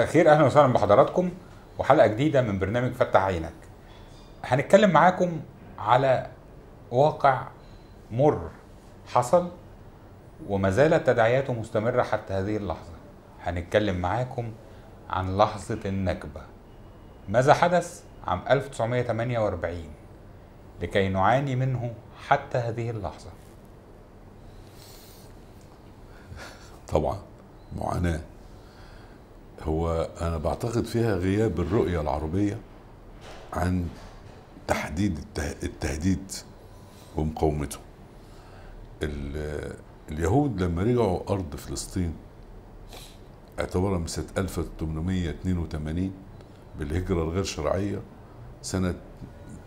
مساء الخير اهلا وسهلا بحضراتكم وحلقه جديده من برنامج فتح عينك هنتكلم معاكم على واقع مر حصل وما زالت تداعياته مستمره حتى هذه اللحظه هنتكلم معاكم عن لحظه النكبه ماذا حدث عام 1948 لكي نعاني منه حتى هذه اللحظه طبعا معاناه هو انا بعتقد فيها غياب الرؤيه العربيه عن تحديد التهديد ومقاومته اليهود لما رجعوا ارض فلسطين اعتبرها من سنه 1882 بالهجره الغير شرعيه سنه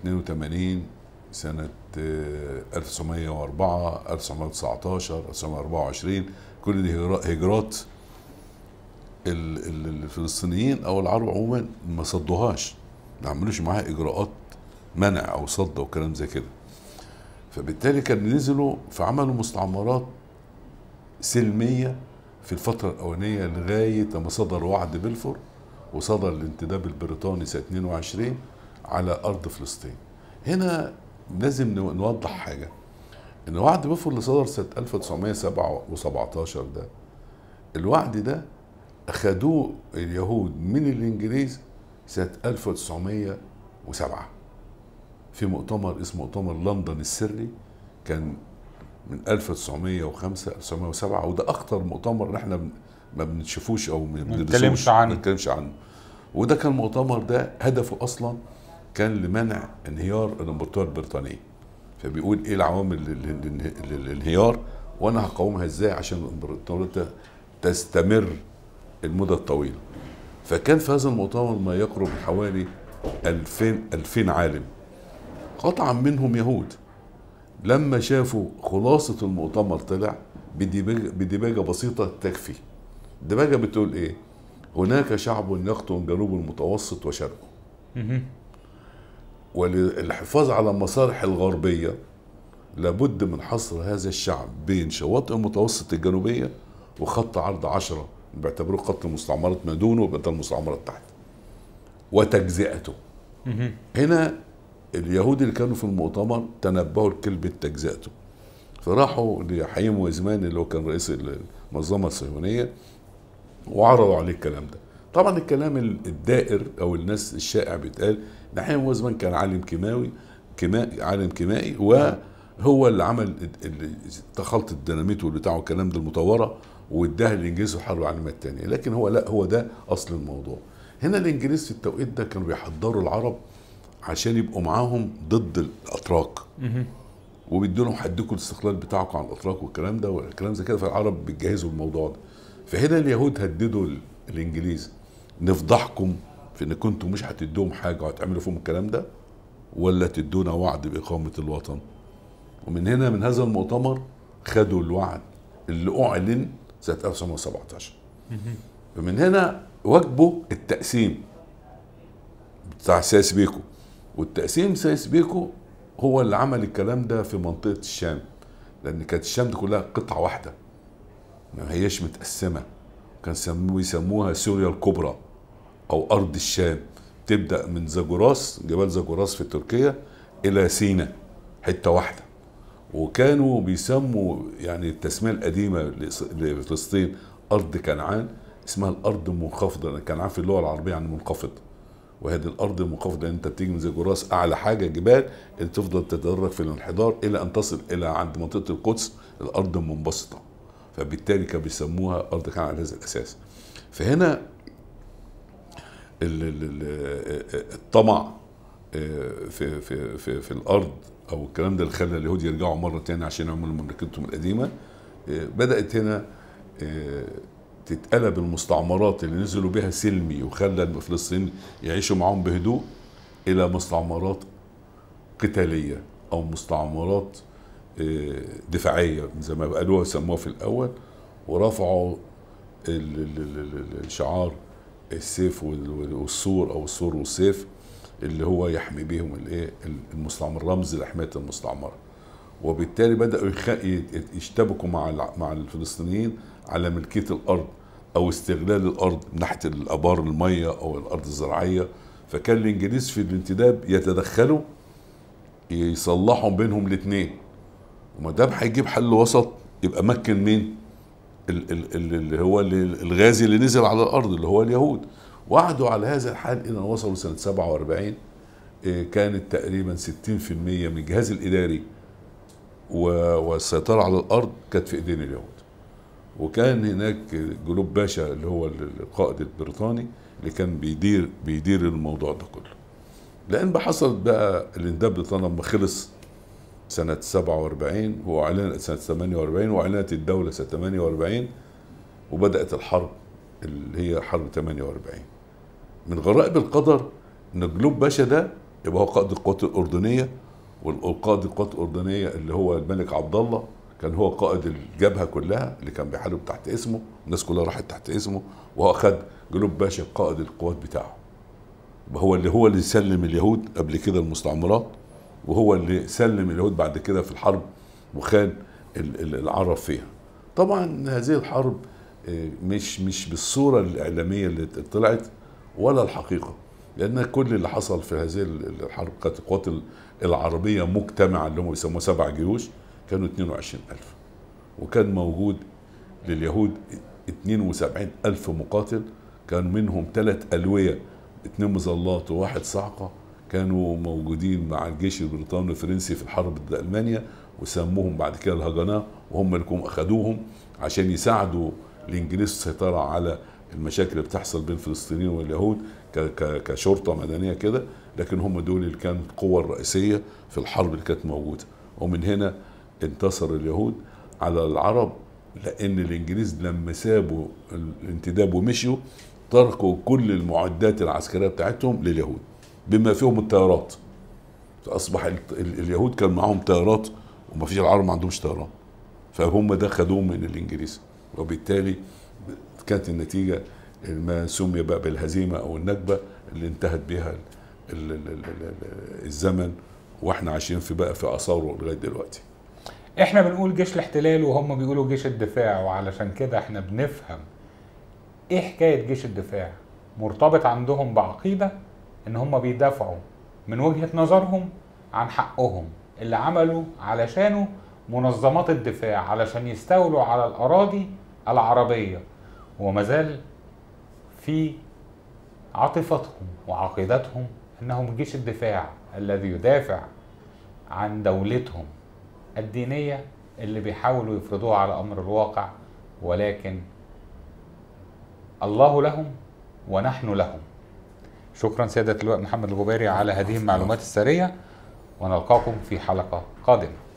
82 سنه 1904 1919 1924 كل دي هجرات الفلسطينيين او العرب عموما ما صدوهاش ما عملوش معاها اجراءات منع او صد وكلام زي كده فبالتالي كان نزلوا فعملوا مستعمرات سلميه في الفتره الاولانيه لغايه ما صدر وعد بلفور وصدر الانتداب البريطاني سنه 22 على ارض فلسطين هنا لازم نوضح حاجه ان وعد بلفور اللي صدر سنه 1917 ده الوعد ده اخدوه اليهود من الإنجليز سنة 1907 في مؤتمر اسمه مؤتمر لندن السري كان من 1905 1907 وده أخطر مؤتمر احنا ما بنشوفوش أو ما عنه ما بنتكلمش عنه وده كان المؤتمر ده هدفه أصلا كان لمنع انهيار الإمبراطورية البريطانية فبيقول إيه العوامل للانهيار وأنا هقاومها إزاي عشان الإمبراطورية تستمر المدى الطويلة فكان في هذا المؤتمر ما يقرب حوالي 2000 2000 عالم قطعا منهم يهود لما شافوا خلاصة المؤتمر طلع بديباجة, بديباجة بسيطة تكفي دباجة بتقول ايه هناك شعب يقطن جنوب المتوسط وشرقه وللحفاظ على المصالح الغربية لابد من حصر هذا الشعب بين شواطئ المتوسط الجنوبية وخط عرض عشرة بيعتبروه قتل مستعمرات ما دونه وبدل مستعمرة تحت وتجزئته هنا اليهود اللي كانوا في المؤتمر تنبهوا لكلمة تجزئته فراحوا لحيم وزمان اللي هو كان رئيس المنظمة الصهيونية وعرضوا عليه الكلام ده طبعا الكلام الدائر او الناس الشائع بيتقال ان حيم وزمان كان عالم كيماوي كيماء عالم كيمائي وهو اللي عمل تخلط الديناميت والبتاع والكلام ده المطوره واداها الانجليز وحاربوا العالميه الثانيه لكن هو لا هو ده اصل الموضوع هنا الانجليز في التوقيت ده كانوا بيحضروا العرب عشان يبقوا معاهم ضد الاتراك وبيدوا لهم حدكم الاستقلال بتاعكم عن الاتراك والكلام ده والكلام زي كده فالعرب بيتجهزوا الموضوع ده فهنا اليهود هددوا الانجليز نفضحكم في ان كنتم مش هتدوهم حاجه وهتعملوا فيهم الكلام ده ولا تدونا وعد باقامه الوطن ومن هنا من هذا المؤتمر خدوا الوعد اللي اعلن سنه 1917 فمن هنا واجبه التقسيم بتاع سايس بيكو والتقسيم سايس بيكو هو اللي عمل الكلام ده في منطقه الشام لان كانت الشام دي كلها قطعه واحده ما هياش متقسمه كان سموه يسموها سوريا الكبرى او ارض الشام تبدا من زاجوراس جبال زاجوراس في تركيا الى سينا حته واحده وكانوا بيسموا يعني التسميه القديمه لفلسطين ارض كنعان اسمها الارض المنخفضه لان كنعان في اللغه العربيه عن يعني منخفض وهذه الارض المنخفضه انت بتيجي من زي جراس اعلى حاجه جبال انت تفضل تتدرج في الانحدار الى ان تصل الى عند منطقه القدس الارض المنبسطه فبالتالي كانوا بيسموها ارض كنعان على هذا الاساس فهنا الطمع آه، في في في, في الارض او الكلام ده اللي خلى اليهود يرجعوا مره ثانيه عشان يعملوا مملكتهم القديمه آه، بدات هنا آه، تتقلب المستعمرات اللي نزلوا بها سلمي وخلى الفلسطينيين يعيشوا معاهم بهدوء الى مستعمرات قتاليه او مستعمرات دفاعيه زي ما قالوها سموها في الاول ورفعوا الشعار السيف والسور او السور والسيف اللي هو يحمي بيهم الايه المستعمر رمز لحمايه المستعمره وبالتالي بداوا يشتبكوا مع مع الفلسطينيين على ملكيه الارض او استغلال الارض من ناحيه الابار الميه او الارض الزراعيه فكان الانجليز في الانتداب يتدخلوا يصلحوا بينهم الاثنين وما دام هيجيب حل وسط يبقى مكن مين اللي هو الغازي اللي نزل على الارض اللي هو اليهود وقعدوا على هذا الحال إلى أن وصلوا سنة 47 كانت تقريبا 60% من الجهاز الإداري والسيطرة على الأرض كانت في إيدين اليهود وكان هناك جلوب باشا اللي هو القائد البريطاني اللي كان بيدير بيدير الموضوع ده كله لأن بقى حصلت بقى الانداب البريطاني لما خلص سنة 47 وأعلنت سنة 48 وأعلنت الدولة سنة 48 وبدأت الحرب اللي هي حرب 48 من غرائب القدر ان جلوب باشا ده يبقى هو قائد القوات الاردنيه والقائد القوات الاردنيه اللي هو الملك عبد الله كان هو قائد الجبهه كلها اللي كان بيحارب تحت اسمه الناس كلها راحت تحت اسمه وهو خد جلوب باشا قائد القوات بتاعه هو اللي هو اللي سلم اليهود قبل كده المستعمرات وهو اللي سلم اليهود بعد كده في الحرب وخان العرب فيها طبعا هذه الحرب آه، مش مش بالصوره الاعلاميه اللي طلعت ولا الحقيقه لان كل اللي حصل في هذه الحركه القوات العربيه مجتمعة اللي هم بيسموها سبع جيوش كانوا 22000 وكان موجود لليهود 72000 مقاتل كان منهم ثلاث ألوية اثنين مظلات وواحد صعقة كانوا موجودين مع الجيش البريطاني الفرنسي في الحرب ضد ألمانيا وسموهم بعد كده الهجناء وهم اللي كانوا أخدوهم عشان يساعدوا الإنجليز السيطرة على المشاكل اللي بتحصل بين الفلسطينيين واليهود كشرطه مدنيه كده لكن هم دول اللي كانت القوه الرئيسيه في الحرب اللي كانت موجوده ومن هنا انتصر اليهود على العرب لان الانجليز لما سابوا الانتداب ومشيوا تركوا كل المعدات العسكريه بتاعتهم لليهود بما فيهم الطيارات فاصبح اليهود كان معاهم طيارات وما فيش العرب ما عندهمش طيران فهم ده خدوه من الانجليز وبالتالي كانت النتيجه ما سمي بقى بالهزيمه او النكبه اللي انتهت بها الزمن واحنا عايشين في بقى في اثاره لغايه دلوقتي احنا بنقول جيش الاحتلال وهم بيقولوا جيش الدفاع وعلشان كده احنا بنفهم ايه حكايه جيش الدفاع مرتبط عندهم بعقيده ان هم بيدافعوا من وجهه نظرهم عن حقهم اللي عملوا علشانه منظمات الدفاع علشان يستولوا على الاراضي العربيه وما زال في عاطفتهم وعقيدتهم انهم جيش الدفاع الذي يدافع عن دولتهم الدينيه اللي بيحاولوا يفرضوها على امر الواقع ولكن الله لهم ونحن لهم شكرا سيادة اللواء محمد الغباري على هذه المعلومات السريه ونلقاكم في حلقة قادمة